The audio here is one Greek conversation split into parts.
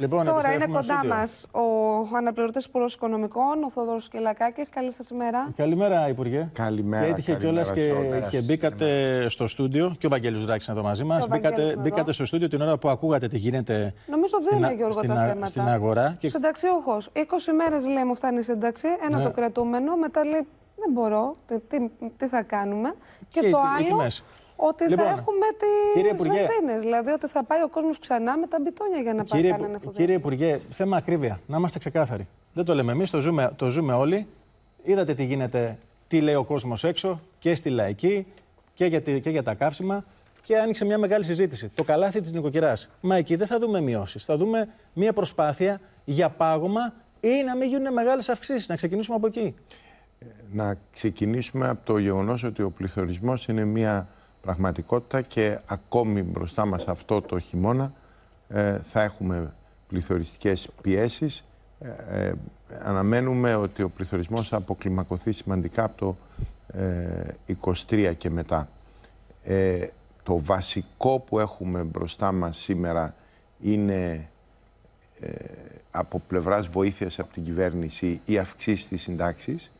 Λοιπόν, Τώρα είναι κοντά μα ο αναπληρωτής Υπουργό Οικονομικών, ο Θόδωρο Κυλακάκης. Καλή σας ημέρα. Καλημέρα, Υπουργέ. Καλημέρα. Και έτυχε κιόλα και, και μπήκατε στο στούντιο. Και ο Βαγγέλης είναι εδώ μαζί μας. Μπήκατε, μπήκατε στο στούντιο την ώρα που ακούγατε τι γίνεται. Νομίζω δεν είναι, Γιώργο, τα θέματα. Στην αγορά. Και... Συνταξιούχο. 20 μέρες λέει μου φτάνει η σύνταξη. Ένα ναι. το κρατούμενο. Μετά λέει δεν μπορώ. Τι, τι, θα κάνουμε. Και, το άλλο ότι λοιπόν, θα έχουμε τις βενζίνες. Δηλαδή ότι θα πάει ο κόσμος ξανά με τα μπιτόνια για να πάει κανένα Κύριε Υπουργέ, θέμα ακρίβεια. Να είμαστε ξεκάθαροι. Δεν το λέμε εμείς, το ζούμε, το ζούμε όλοι. Είδατε τι γίνεται, τι λέει ο κόσμος έξω και στη λαϊκή και για, και για τα καύσιμα. Και άνοιξε μια μεγάλη συζήτηση. Το καλάθι της νοικοκυράς. Μα εκεί δεν θα δούμε μειώσεις. Θα δούμε μια προσπάθεια για πάγωμα ή να μην γίνουν μεγάλες αυξήσεις. Να ξεκινήσουμε από εκεί. Ε, να ξεκινήσουμε από το γεγονός ότι ο πληθωρισμός είναι μια πραγματικότητα και ακόμη μπροστά μας αυτό το χειμώνα ε, θα έχουμε πληθωριστικές πιέσεις. Ε, ε, αναμένουμε ότι ο πληθωρισμός θα αποκλιμακωθεί σημαντικά από το 23 και μετά. Το βασικό που έχουμε μπροστά μας σήμερα είναι από πλευράς βοήθειας από την κυβέρνηση η αυξήσει της συντάξης.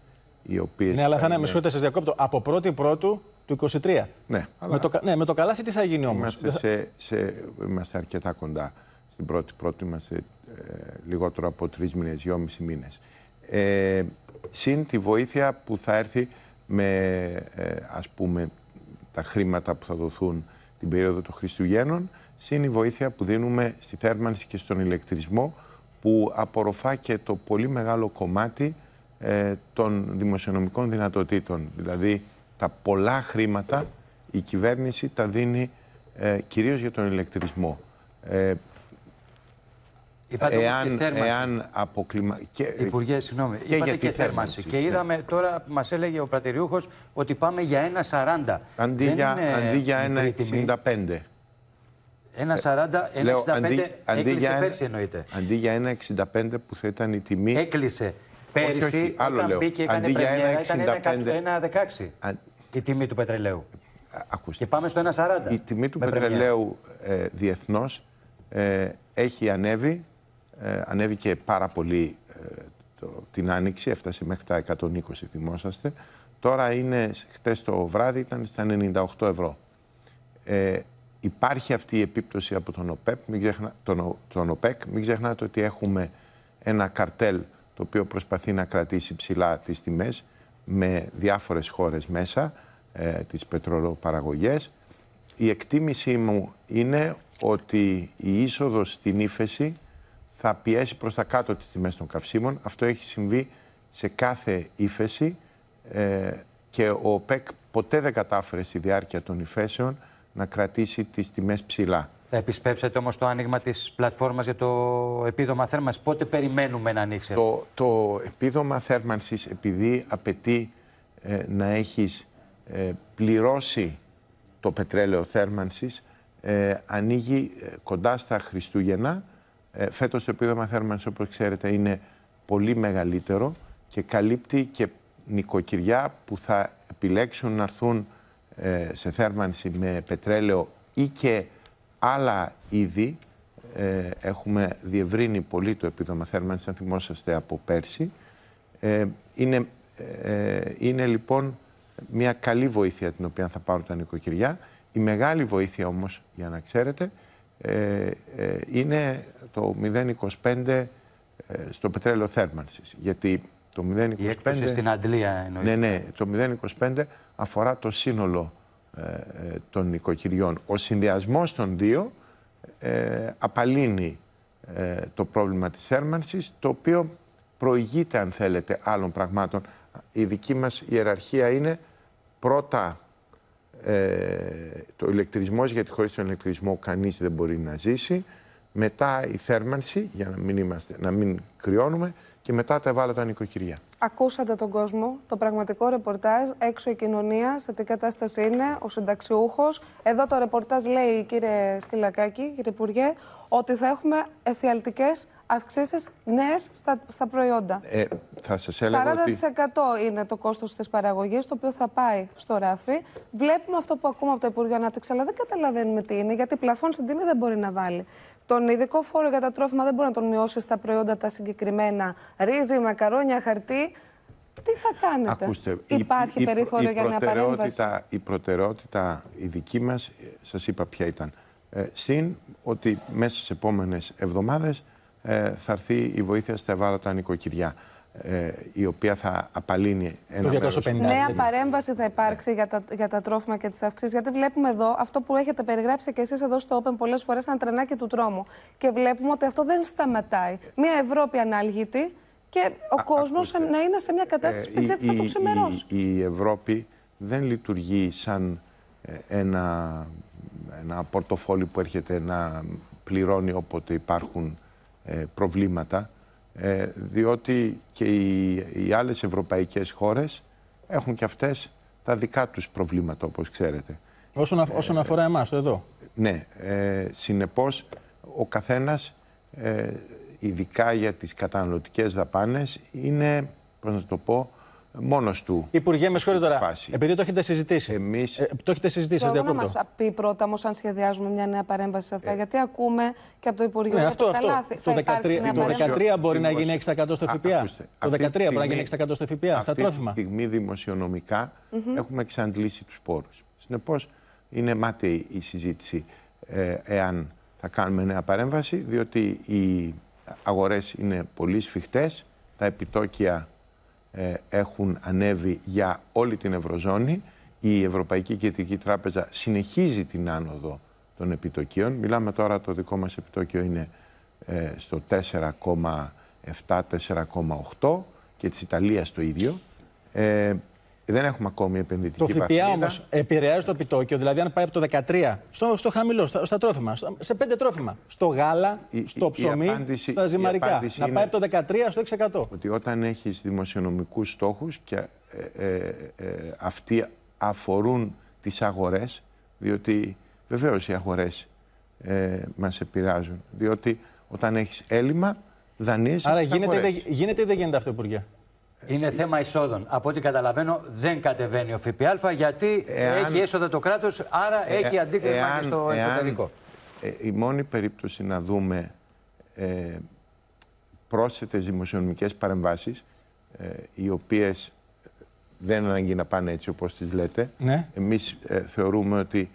ναι, αλλά θα είναι, είναι... Σας διακόπτω. Από πρώτη πρώτου 23. Ναι, με, το, ναι, με το καλάθι τι θα γίνει όμως. Είμαστε, σε, σε, είμαστε αρκετά κοντά. Στην πρώτη, πρώτη είμαστε ε, λιγότερο από τρεις μήνες, δυόμισι μήνες. Ε, συν τη βοήθεια που θα έρθει με ε, ας πούμε τα χρήματα που θα δοθούν την περίοδο των Χριστουγέννων, συν η βοήθεια που δίνουμε στη θέρμανση και στον ηλεκτρισμό που απορροφά και το πολύ μεγάλο κομμάτι ε, των δημοσιονομικών δυνατοτήτων. Δηλαδή τα πολλά χρήματα η κυβέρνηση τα δίνει ε, κυρίως για τον ηλεκτρισμό. Ε, Είπατε εάν, και εάν αποκλιμα... και... Υπουργέ, συγγνώμη. Και Είπατε για και θέρμανση. Και ναι. είδαμε ναι. τώρα μας έλεγε ο Πρατηριούχος ότι πάμε για 1,40. Αντί, για, αντί για 1,65. 1,40, 1,65 αντί, αντί για πέρσι εννοείται. Αντί για 1,65 που θα ήταν η τιμή. Έκλεισε. Πέρσι, όχι, όχι, άλλο όταν λέω. μπήκε, έκανε αντί για 1,65. 1,16. Η τιμή του πετρελαίου. Ακούστε. Και πάμε στο 1,40. Η τιμή του πετρελαίου ε, διεθνώς ε, έχει ανέβει. Ε, ανέβηκε πάρα πολύ ε, το, την άνοιξη, έφτασε μέχρι τα 120 θυμόσαστε. Τώρα είναι, χτες το βράδυ ήταν στα 98 ευρώ. Ε, υπάρχει αυτή η επίπτωση από τον ΟΠΕΚ. Μην, ξεχνα, τον, τον ΟΠΕΚ. Μην ξεχνάτε ότι έχουμε ένα καρτέλ το οποίο προσπαθεί να κρατήσει ψηλά τις τιμές με διάφορες χώρες μέσα, ε, τις πετρολοπαραγωγές. Η εκτίμησή μου είναι ότι η είσοδος στην ύφεση θα πιέσει προς τα κάτω τις τιμές των καυσίμων. Αυτό έχει συμβεί σε κάθε ύφεση ε, και ο ΟΠΕΚ ποτέ δεν κατάφερε στη διάρκεια των υφέσεων να κρατήσει τις τιμές ψηλά. Θα επισπεύσετε όμως το άνοιγμα της πλατφόρμας για το επίδομα θέρμανσης. Πότε περιμένουμε να ανοίξετε. το, το επίδομα θέρμανσης, επειδή απαιτεί ε, να έχεις ε, πληρώσει το πετρέλαιο θέρμανσης, ε, ανοίγει κοντά στα Χριστούγεννα. φέτος το επίδομα θέρμανσης, όπως ξέρετε, είναι πολύ μεγαλύτερο και καλύπτει και νοικοκυριά που θα επιλέξουν να έρθουν σε θέρμανση με πετρέλαιο ή και άλλα είδη ε, έχουμε διευρύνει πολύ το επίδομα θέρμανσης, αν θυμόσαστε από πέρσι. Ε, είναι, ε, είναι λοιπόν μια καλή βοήθεια την οποία θα πάρουν τα νοικοκυριά. Η μεγάλη βοήθεια όμως, για να ξέρετε, ε, είναι το 0,25 στο πετρέλαιο θέρμανσης. Γιατί το 0,25... στην Αντλία εννοείται. Ναι, ναι, το 0,25 αφορά το σύνολο ε, ε, των νοικοκυριών. Ο συνδυασμός των δύο ε, απαλύνει το πρόβλημα της θέρμανσης, το οποίο προηγείται, αν θέλετε, άλλων πραγμάτων. Η δική μας ιεραρχία είναι πρώτα το ηλεκτρισμός, γιατί χωρίς τον ηλεκτρισμό κανείς δεν μπορεί να ζήσει. Μετά η θέρμανση, για να να μην κρυώνουμε και μετά τα έβαλα τα νοικοκυριά. Ακούσατε τον κόσμο, το πραγματικό ρεπορτάζ, έξω η κοινωνία, σε τι κατάσταση είναι, ο συνταξιούχος. Εδώ το ρεπορτάζ λέει, κύριε Σκυλακάκη, κύριε Υπουργέ, ότι θα έχουμε εφιαλτικές αυξήσεις νέες στα, στα προϊόντα. Ε, θα σας έλεγα. 40% είναι το κόστος της παραγωγής, το οποίο θα πάει στο ράφι. Βλέπουμε αυτό που ακούμε από το Υπουργείο Ανάπτυξης, αλλά δεν καταλαβαίνουμε τι είναι, γιατί πλαφόν στην τιμή δεν μπορεί να βάλει. Τον ειδικό φόρο για τα τρόφιμα δεν μπορεί να τον μειώσεις στα προϊόντα τα συγκεκριμένα. Ρύζι, μακαρόνια, χαρτί. Τι θα κάνετε, Ακούστε, Υπάρχει η, για μια παρέμβαση. Η προτεραιότητα η δική μας, ε, σας είπα ποια ήταν. Ε, συν ότι μέσα στις επόμενες εβδομάδες ε, θα έρθει η βοήθεια στα ευάλωτα νοικοκυριά. Ε, η οποία θα απαλύνει ένα μέρος. Νέα δηλαδή. παρέμβαση θα υπάρξει για, τα, για τα τρόφιμα και τις αυξήσεις, γιατί βλέπουμε εδώ αυτό που έχετε περιγράψει και εσείς εδώ στο Open πολλές φορές σαν τρενάκι του τρόμου και βλέπουμε ότι αυτό δεν σταματάει. Μια Ευρώπη ανάλγητη και ο κόσμος να είναι σε μια κατάσταση ε, που δεν ξέρει τι θα το ξεμερώσει. Η, η Ευρώπη δεν λειτουργεί σαν ε, ένα, ένα πορτοφόλι που έρχεται να πληρώνει όποτε υπάρχουν προβλήματα. Ε, διότι και οι, οι άλλες ευρωπαϊκές χώρες έχουν και αυτές τα δικά τους προβλήματα, όπως ξέρετε. Όσον, ε, όσον αφορά εμάς, εδώ. Ναι. Ε, συνεπώς, ο καθένας, ε, ειδικά για τις καταναλωτικές δαπάνες, είναι, πώς να το πω, μόνος του. Υπουργέ, με συγχωρείτε τώρα. Φάση. Επειδή το έχετε συζητήσει. Εμείς Ε, το έχετε συζητήσει, σα διακόπτω. Να μα πει πρώτα όμως αν σχεδιάζουμε μια νέα παρέμβαση σε αυτά. Ε. Γιατί ακούμε και από το Υπουργείο ναι, αυτό, το αυτό. καλάθι. Το 13, μπορεί να γίνει 6% στο ΦΠΑ. Το 13 μπορεί να γίνει 6% στο ΦΠΑ. Στα τρόφιμα. Αυτή τη στιγμή δημοσιονομικά έχουμε εξαντλήσει τους πόρους. Συνεπώς είναι μάταιη η συζήτηση ε, εάν θα κάνουμε νέα παρέμβαση, διότι οι αγορές είναι πολύ σφιχτές, τα επιτόκια ε, έχουν ανέβει για όλη την Ευρωζώνη. Η Ευρωπαϊκή Κεντρική Τράπεζα συνεχίζει την άνοδο των επιτοκίων. Μιλάμε τώρα, το δικό μας επιτόκιο είναι ε, στο 4,7-4,8 και της Ιταλίας το ίδιο. Ε, δεν έχουμε ακόμη επενδυτική Το ΦΠΑ όμως επηρεάζει το επιτόκιο. Δηλαδή, αν πάει από το 13 στο, στο χαμηλό, στα, τρόφιμα, σε πέντε τρόφιμα. Στο γάλα, στο ψωμί, στα ζυμαρικά. να πάει από το 13 στο 6%. Ότι όταν έχεις δημοσιονομικούς στόχους και ε, ε, ε, αυτοί αφορούν τις αγορές, διότι βεβαίως οι αγορές ε, μας επηρεάζουν. Διότι όταν έχεις έλλειμμα, δανείζεις. Άρα γίνεται ή δεν γίνεται αυτό, Υπουργέ. Είναι θέμα εισόδων. Από ό,τι καταλαβαίνω, δεν κατεβαίνει ο ΦΠΑ γιατί έχει έσοδα το κράτος, άρα ε- έχει αντίκρισμα και στο εξωτερικό. Ε, η μόνη περίπτωση να δούμε ε, πρόσθετες δημοσιονομικές παρεμβάσεις ε, οι οποίες δεν ανάγκη να πάνε έτσι όπως τις λέτε. Ναι. Εμείς θεωρούμε ότι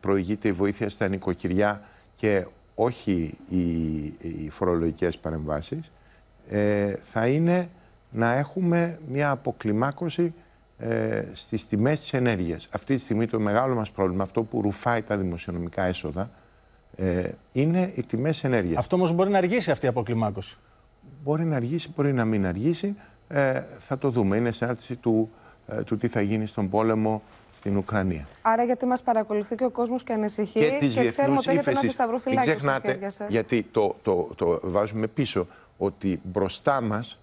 προηγείται η βοήθεια στα νοικοκυριά και όχι οι, οι φορολογικές παρεμβάσεις. θα είναι να έχουμε μια αποκλιμάκωση ε, στις τιμές της ενέργειας. Αυτή τη στιγμή το μεγάλο μας πρόβλημα, αυτό που ρουφάει τα δημοσιονομικά έσοδα, ε, είναι οι τιμές ενέργειας. Αυτό όμως μπορεί να αργήσει αυτή η αποκλιμάκωση. Μπορεί να αργήσει, μπορεί να μην αργήσει. Ε, θα το δούμε. Είναι συνάρτηση του, ε, του τι θα γίνει στον πόλεμο στην Ουκρανία. Άρα γιατί μας παρακολουθεί και ο κόσμος και ανησυχεί και, και, ξέρουμε ότι έχετε ένα θησαυρό φυλάκι στα χέρια σας. Γιατί το, το, το, βάζουμε πίσω ότι μπροστά μας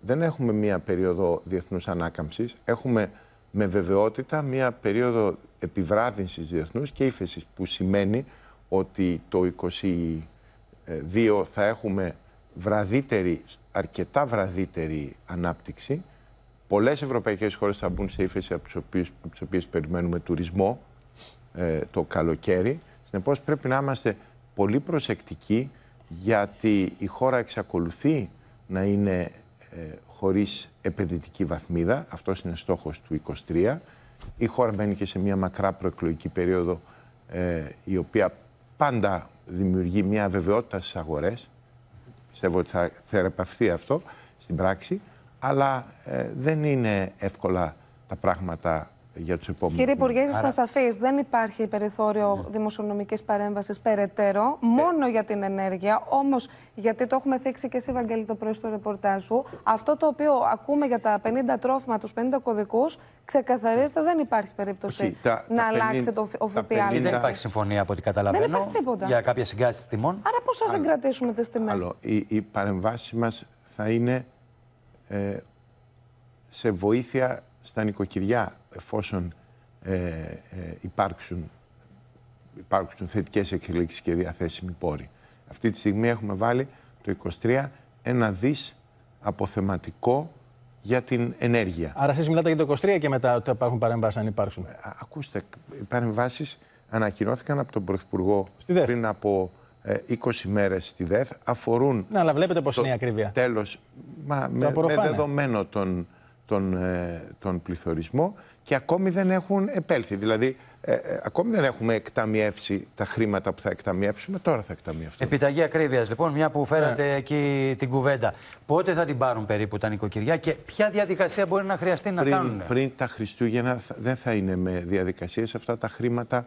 δεν έχουμε μία περίοδο διεθνούς ανάκαμψης, έχουμε με βεβαιότητα μία περίοδο επιβράδυνσης διεθνούς και ύφεσης που σημαίνει ότι το 2022 θα έχουμε βραδύτερη, αρκετά βραδύτερη ανάπτυξη. Πολλές ευρωπαϊκές χώρες θα μπουν σε ύφεση από τις οποίες, περιμένουμε τουρισμό ε, το καλοκαίρι. Συνεπώς πρέπει να είμαστε πολύ προσεκτικοί γιατί η χώρα εξακολουθεί να είναι ε, χωρίς επενδυτική βαθμίδα. αυτός είναι στόχος του 23. Η χώρα μπαίνει και σε μια μακρά προεκλογική περίοδο ε, η οποία πάντα δημιουργεί μια βεβαιότητα στις αγορές. Πιστεύω ότι θα θεραπευθεί αυτό στην πράξη. Αλλά ε, δεν είναι εύκολα τα πράγματα για Κύριε Υπουργέ, είστε Άρα... σαφείς. Δεν υπάρχει περιθώριο ναι. δημοσιονομικής παρέμβασης περαιτέρω, μόνο ναι. για την ενέργεια. όμως, γιατί το έχουμε θίξει και εσύ, Βαγγέλη, το πρωί ρεπορτάζ σου, αυτό το οποίο ακούμε για τα 50 τρόφιμα, τους 50 κωδικούς, ξεκαθαρίζεται, δεν υπάρχει περίπτωση να τα αλλάξει το ΦΠΑ. Δεν υπάρχει συμφωνία από ό,τι καταλαβαίνω. Για κάποια συγκράτηση τιμών. Άρα πώς θα συγκρατήσουμε τις τιμές. Οι, οι παρεμβάσει μας θα είναι ε, σε βοήθεια στα νοικοκυριά εφόσον ε, ε, υπάρξουν, υπάρξουν θετικές εξελίξεις και διαθέσιμοι πόροι. Αυτή τη στιγμή έχουμε βάλει το 23 ένα δις αποθεματικό για την ενέργεια. Άρα εσείς μιλάτε για το 23 και μετά ότι υπάρχουν παρεμβάσεις αν υπάρξουν. Ε, ακούστε, οι παρεμβάσεις ανακοινώθηκαν από τον Πρωθυπουργό πριν από 20 ε, μέρες στη ΔΕΘ. Αφορούν Να, αλλά βλέπετε πώς το είναι η ακρίβεια. Τέλος, μα, με, δεδομένο τον, τον, ε, τον πληθωρισμό και ακόμη δεν έχουν επέλθει. Δηλαδή, ε, ε, ακόμη δεν έχουμε εκταμιεύσει τα χρήματα που θα εκταμιεύσουμε, τώρα θα εκταμιεύσουμε. Επιταγή ακρίβειας, λοιπόν, μια που φέρατε ναι. εκεί την κουβέντα. Πότε θα την πάρουν περίπου τα νοικοκυριά και ποια διαδικασία μπορεί να χρειαστεί να κάνουν. Πριν τα Χριστούγεννα δεν θα είναι με διαδικασίες. Αυτά τα χρήματα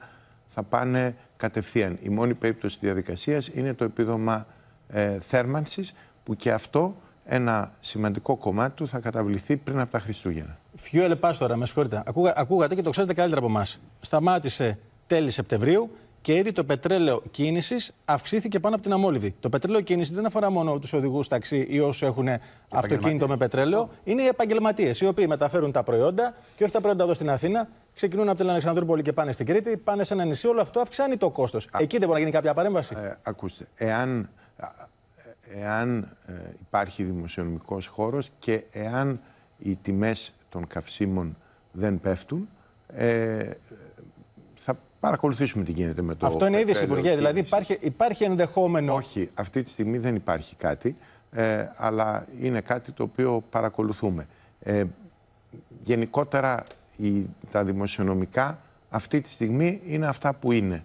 θα πάνε κατευθείαν. Η μόνη περίπτωση διαδικασίας είναι το επίδομα ε, θέρμανσης που και αυτό ένα σημαντικό κομμάτι του θα καταβληθεί πριν από τα Χριστούγεννα. Φιούελε Πάστορα, με συγχωρείτε. Ακούγα, ακούγατε και το ξέρετε καλύτερα από εμάς. Σταμάτησε τέλη Σεπτεμβρίου και ήδη το πετρέλαιο κίνησης αυξήθηκε πάνω από την αμόλυβη. Το πετρέλαιο κίνησης δεν αφορά μόνο τους οδηγούς ταξί ή όσους έχουν αυτοκίνητο με πετρέλαιο. Είναι οι επαγγελματίες, οι οποίοι μεταφέρουν τα προϊόντα και όχι τα προϊόντα εδώ στην Αθήνα. Ξεκινούν από την Αλεξανδρούπολη και πάνε στην Κρήτη, πάνε σε ένα νησί. Όλο αυτό αυξάνει το κόστος. Εκεί δεν μπορεί να γίνει κάποια παρέμβαση. Ε, ακούστε, εάν εάν ε, υπάρχει δημοσιονομικός χώρος και εάν οι τιμές των καυσίμων δεν πέφτουν, ε, θα παρακολουθήσουμε τι γίνεται με το Αυτό είναι είδηση, Υπουργέ. Δηλαδή υπάρχει, υπάρχει ενδεχόμενο. Όχι, αυτή τη στιγμή δεν υπάρχει κάτι, ε, αλλά είναι κάτι το οποίο παρακολουθούμε. Ε, γενικότερα η, τα δημοσιονομικά αυτή τη στιγμή είναι αυτά που είναι.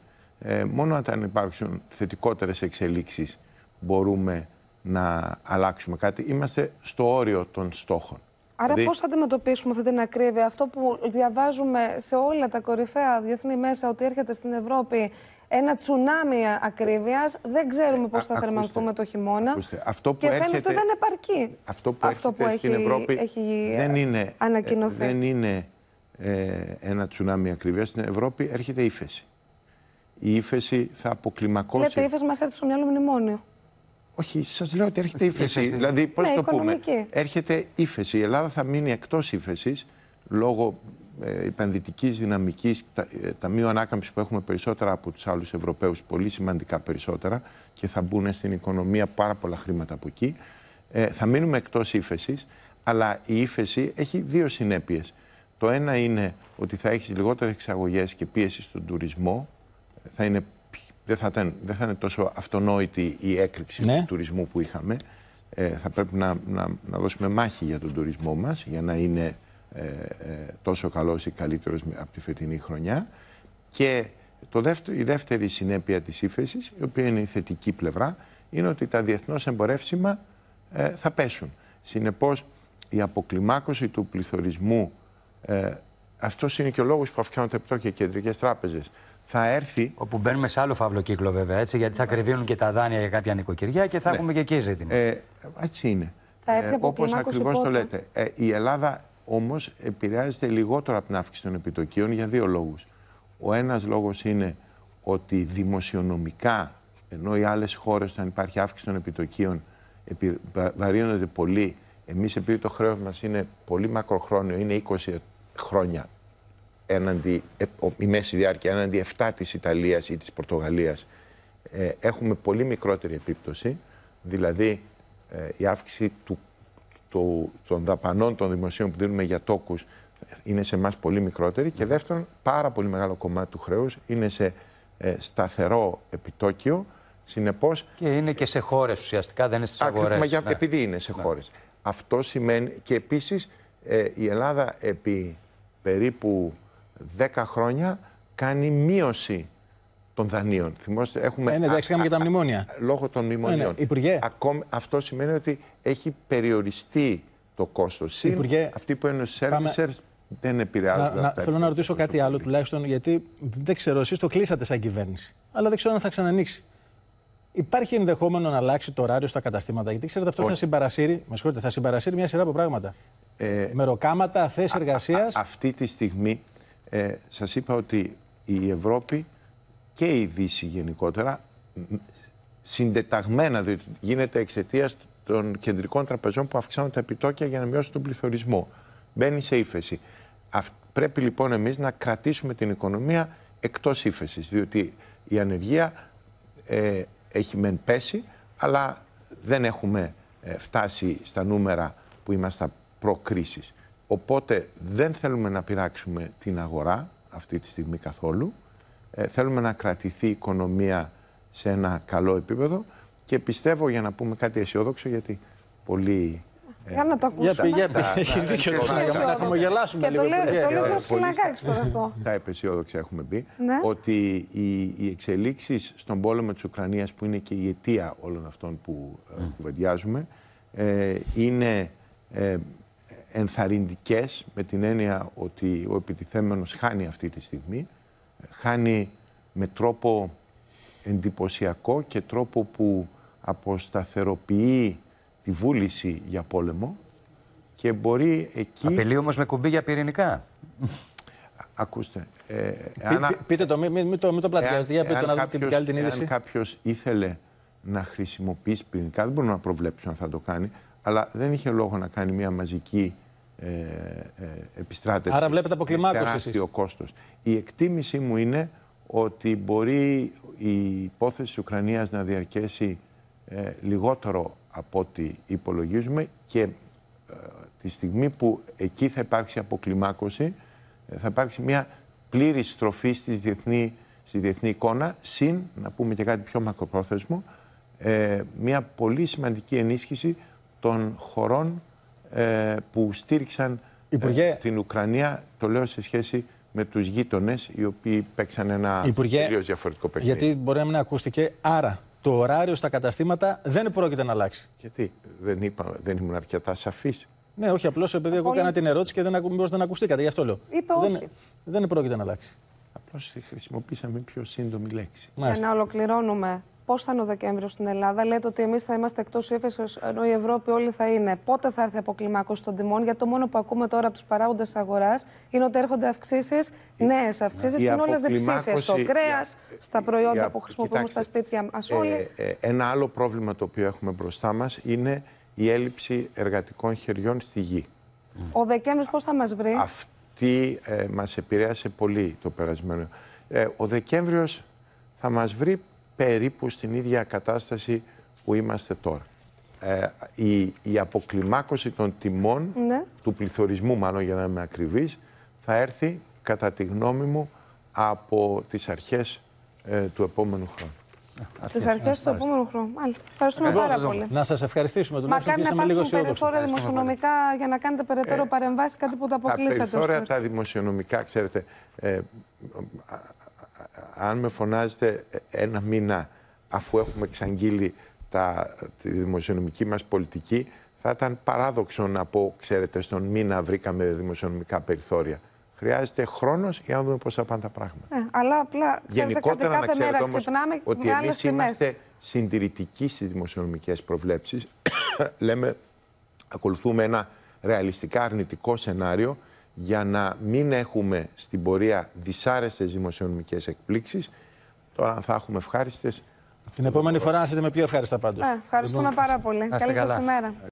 μόνο αν υπάρξουν θετικότερες εξελίξεις μπορούμε να αλλάξουμε κάτι. Είμαστε στο όριο των στόχων. Άρα δηλαδή... πώς θα αντιμετωπίσουμε αυτή την ακρίβεια, αυτό που διαβάζουμε σε όλα τα κορυφαία διεθνή μέσα ότι έρχεται στην Ευρώπη ένα τσουνάμι ακρίβειας, δεν ξέρουμε ε, πώς θα θερμανθούμε το χειμώνα Αυτό που και έρχεται, φαίνεται ότι δεν επαρκεί. Αυτό που, αυτό που έχει, στην Ευρώπη ε, δεν είναι, ε, ανακοινωθεί. Δεν είναι ένα τσουνάμι ακρίβειας, στην Ευρώπη έρχεται ύφεση. Η ύφεση θα αποκλιμακώσει... Λέτε, η ύφεση μας έρθει στο μυαλό μνημόνιο. Όχι, σας λέω ότι έρχεται ε, ύφεση. δηλαδή, πώς ναι, το οικονομική. πούμε, έρχεται ύφεση. Η Ελλάδα θα μείνει εκτός ύφεσης λόγω ε, επενδυτικής δυναμικής, τα, ε, ταμείου ανάκαμψης που έχουμε περισσότερα από τους άλλους Ευρωπαίους, πολύ σημαντικά περισσότερα και θα μπουν στην οικονομία πάρα πολλά χρήματα από εκεί. Ε, θα μείνουμε εκτός ύφεσης, αλλά η ύφεση έχει δύο συνέπειες. Το ένα είναι ότι θα έχεις λιγότερες εξαγωγές και πίεση στον τουρισμό, θα είναι δεν θα, είναι τόσο αυτονόητη η έκρηξη ναι. του τουρισμού που είχαμε. Ε, θα πρέπει να, να, να δώσουμε μάχη για τον τουρισμό μας, για να είναι ε, ε τόσο καλός ή καλύτερος από τη φετινή χρονιά. Και το δεύτερο, η δεύτερη συνέπεια της ύφεσης, η οποία είναι η θετική πλευρά, είναι ότι τα διεθνώς εμπορεύσιμα ε, θα πέσουν. Συνεπώς, η αποκλιμάκωση του πληθωρισμού, ε, αυτός είναι και ο λόγος που αυξάνονται επιτόκια και κεντρικές τράπεζες, θα έρθει. Όπου μπαίνουμε σε άλλο φαύλο κύκλο, βέβαια. Έτσι, γιατί θα κρυβίνουν και τα δάνεια για κάποια νοικοκυριά και θα ναι. έχουμε και εκεί ζήτημα. Ε, έτσι είναι. Θα έρθει ε, Όπω ακριβώς το λέτε. Ε, η Ελλάδα όμως επηρεάζεται λιγότερο από την αύξηση των επιτοκίων για δύο λόγους. Ο ένας λόγος είναι ότι δημοσιονομικά, ενώ οι άλλες χώρες, όταν υπάρχει αύξηση των επιτοκίων, επι, βαρύνονται πολύ. Εμείς, επειδή το χρέος μας είναι πολύ μακροχρόνιο, είναι 20 χρόνια έναντι, ε, η μέση διάρκεια έναντι 7 της Ιταλίας ή της Πορτογαλίας ε, έχουμε πολύ μικρότερη επίπτωση, δηλαδή ε, η αύξηση του, των δαπανών των δημοσίων που δίνουμε για τόκους είναι σε μας πολύ μικρότερη και δεύτερον πάρα πολύ μεγάλο κομμάτι του χρέους είναι σε σταθερό επιτόκιο, συνεπώς... Και είναι και σε χώρες ουσιαστικά, δεν είναι στις ναι. Επειδή είναι σε ναι. χώρες. Αυτό σημαίνει και επίσης η Ελλάδα επί περίπου 10 χρόνια κάνει μείωση των δανείων. Θυμόστε, έχουμε. Ε, ναι, εντάξει, είχαμε και τα μνημόνια. Λόγω των ε, ναι, μνημονίων. Ε, Ακόμη, αυτό σημαίνει ότι έχει περιοριστεί το κόστος. Υπουργέ, αυτοί που είναι πάμε... δεν επηρεάζονται. Να, θέλω να ρωτήσω κάτι άλλο τουλάχιστον, γιατί δεν ξέρω, εσείς το κλείσατε σαν κυβέρνηση. Αλλά δεν ξέρω αν θα ξανανοίξει. Υπάρχει ενδεχόμενο να αλλάξει το ωράριο στα καταστήματα, γιατί ξέρετε αυτό Όχι. θα συμπαρασύρει, με συγχωρείτε, θα συμπαρασύρει μια σειρά από πράγματα. Ε, Μεροκάματα, θέσεις εργασίας. Αυτή τη στιγμή ε, σας είπα ότι η Ευρώπη και η Δύση γενικότερα συντεταγμένα γίνεται εξαιτίας των κεντρικών τραπεζών που αυξάνουν τα επιτόκια για να μειώσουν τον πληθωρισμό. Μπαίνει σε ύφεση. πρέπει λοιπόν εμείς να κρατήσουμε την οικονομία εκτός ύφεσης, διότι η ανεργία ε, έχει μεν πέσει, αλλά δεν έχουμε ε, φτάσει στα νούμερα που ήμασταν προκρίσεις. Οπότε δεν θέλουμε να πειράξουμε την αγορά αυτή τη στιγμή καθόλου. Ε, θέλουμε να κρατηθεί η οικονομία σε ένα καλό επίπεδο και πιστεύω για να πούμε κάτι αισιόδοξο γιατί πολύ ε, για να το ακούσουμε. Για πήγε, έχει δίκιο το να χαμογελάσουμε λίγο. Και το λέω και Σκυλακάκης τώρα αυτό. Τα επαισιόδοξα έχουμε πει ναι. ότι οι εξελίξεις στον πόλεμο της Ουκρανίας που είναι και η αιτία όλων αυτών που ε, κουβεντιάζουμε είναι ενθαρρυντικές με την έννοια ότι ο επιτιθέμενος χάνει αυτή τη στιγμή, χάνει με τρόπο εντυπωσιακό και τρόπο που αποσταθεροποιεί τη βούληση για πόλεμο και μπορεί εκεί... Απελεί όμως με κουμπί για πυρηνικά. Ακούστε. Ε, Πείτε το, μην μη, το, μη το πλατιάζετε, για πείτε να δούμε την καλή την είδηση. Αν κάποιος ήθελε να χρησιμοποιήσει πυρηνικά, δεν μπορούμε να προβλέψουμε αν θα το κάνει, αλλά δεν είχε λόγο να κάνει μια μαζική ε, ε, επιστράτευση. Άρα βλέπετε αποκλιμάκωση. ο κόστος Η εκτίμησή μου είναι ότι μπορεί η υπόθεση της Ουκρανίας να διαρκέσει ε, λιγότερο από ό,τι υπολογίζουμε και ε, τη στιγμή που εκεί θα υπάρξει αποκλιμάκωση θα υπάρξει μια πλήρη στροφή στη διεθνή, στη διεθνή εικόνα συν, να πούμε και κάτι πιο μακροπρόθεσμο, μια πολύ σημαντική ενίσχυση των χωρών ε, που στήριξαν ε, την Ουκρανία, το λέω σε σχέση με τους γείτονες, οι οποίοι παίξαν ένα Υπουργέ... διαφορετικό παιχνίδι. Γιατί μπορεί να μην ακούστηκε. Άρα, το ωράριο στα καταστήματα δεν πρόκειται να αλλάξει. Γιατί δεν, είπα, δεν ήμουν αρκετά σαφής. Ναι, όχι, απλώς επειδή εγώ έκανα την ερώτηση και δεν, ακου... δεν ακουστήκατε, γι' αυτό λέω. Είπα δεν, όχι. Δεν πρόκειται να αλλάξει. Απλώς χρησιμοποίησαμε πιο σύντομη λέξη. Για να ολοκληρώνουμε Πώς θα είναι ο Δεκέμβριος στην Ελλάδα, λέτε ότι εμείς θα είμαστε εκτός ύφεσης, ενώ η Ευρώπη όλοι θα είναι. Πότε θα έρθει αποκλιμάκωση των τιμών, γιατί το μόνο που ακούμε τώρα από τους παράγοντες αγοράς είναι ότι έρχονται αυξήσεις, νέες αυξήσεις και είναι όλε διψήφιε. Στο κρέα, στα προϊόντα που χρησιμοποιούμε στα σπίτια μας. Ε, όλοι... Ε, ένα άλλο πρόβλημα το οποίο έχουμε μπροστά μας είναι η έλλειψη εργατικών χεριών στη γη. Ο Δεκέμβρη πώς θα μας βρει. Αυτή ε, μας επηρέασε πολύ το περασμένο. Ε, ο Δεκέμβριος θα μας βρει περίπου στην ίδια κατάσταση που είμαστε τώρα. Ε, η, η αποκλιμάκωση των τιμών, ναι. του πληθωρισμού μάλλον για να είμαι ακριβής, θα έρθει κατά τη γνώμη μου από τις αρχές ε, του επόμενου χρόνου. Τις αρχές του επόμενου χρόνου. Μάλιστα. Ευχαριστούμε Εγώ, λοιπόν, πάρα πολύ. Να σας ευχαριστήσουμε τον Μακάρι να υπάρξουν περιθώρια δημοσιονομικά για να κάνετε περαιτέρω ε, παρεμβάσεις, κάτι που τα αποκλείσατε. Τα περιθώρια τα δημοσιονομικά, ξέρετε, ε, αν με φωνάζετε ένα μήνα αφού έχουμε εξαγγείλει τα, τη δημοσιονομική μας πολιτική, θα ήταν παράδοξο να πω, ξέρετε, στον μήνα βρήκαμε δημοσιονομικά περιθώρια. Χρειάζεται χρόνος για να δούμε πώς θα πάνε τα πράγματα. Ε, αλλά απλά Γενικότερα, κάθε να ξέρετε, μέρα όμως, ξυπνάμε ότι εμεί είμαστε συντηρητικοί στις δημοσιονομικές προβλέψεις. Λέμε, ακολουθούμε ένα ρεαλιστικά αρνητικό σενάριο για να μην έχουμε στην πορεία δυσάρεστες δημοσιονομικές εκπλήξεις. Τώρα αν θα έχουμε ευχάριστες... Την επόμενη φορά να είστε με πιο ευχάριστα πάντως. Ε, ευχαριστούμε πάρα πολύ. Καλή σας ημέρα.